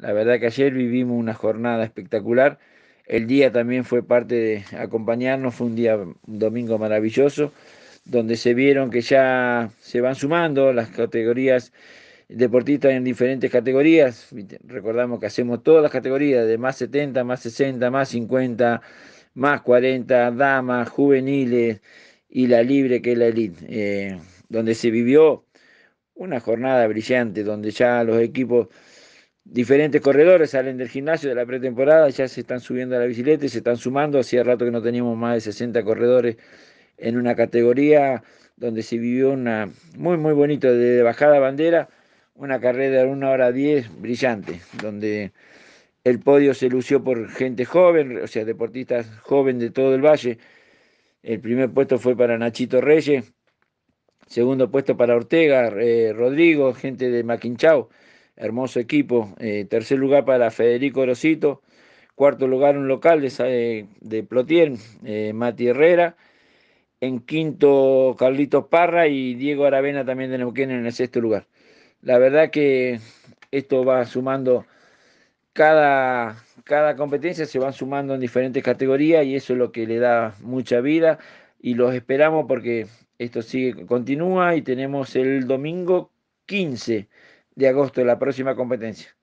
La verdad que ayer vivimos una jornada espectacular. El día también fue parte de acompañarnos, fue un día, un domingo maravilloso, donde se vieron que ya se van sumando las categorías deportistas en diferentes categorías. Recordamos que hacemos todas las categorías, de más 70, más 60, más 50, más 40, damas, juveniles y la libre que es la elite, eh, donde se vivió una jornada brillante, donde ya los equipos diferentes corredores salen del gimnasio de la pretemporada, ya se están subiendo a la bicicleta y se están sumando. Hacía rato que no teníamos más de 60 corredores en una categoría donde se vivió una muy, muy bonito de bajada bandera, una carrera de una hora 10 brillante, donde el podio se lució por gente joven, o sea, deportistas joven de todo el valle. El primer puesto fue para Nachito Reyes, segundo puesto para Ortega, eh, Rodrigo, gente de Maquinchao hermoso equipo. Eh, tercer lugar para Federico Rosito Cuarto lugar un local de, eh, Plotier, eh, Mati Herrera. En quinto, Carlitos Parra y Diego Aravena también de Neuquén en el sexto lugar. La verdad que esto va sumando cada, cada competencia, se van sumando en diferentes categorías y eso es lo que le da mucha vida y los esperamos porque esto sigue, continúa y tenemos el domingo 15 de agosto, la próxima competencia.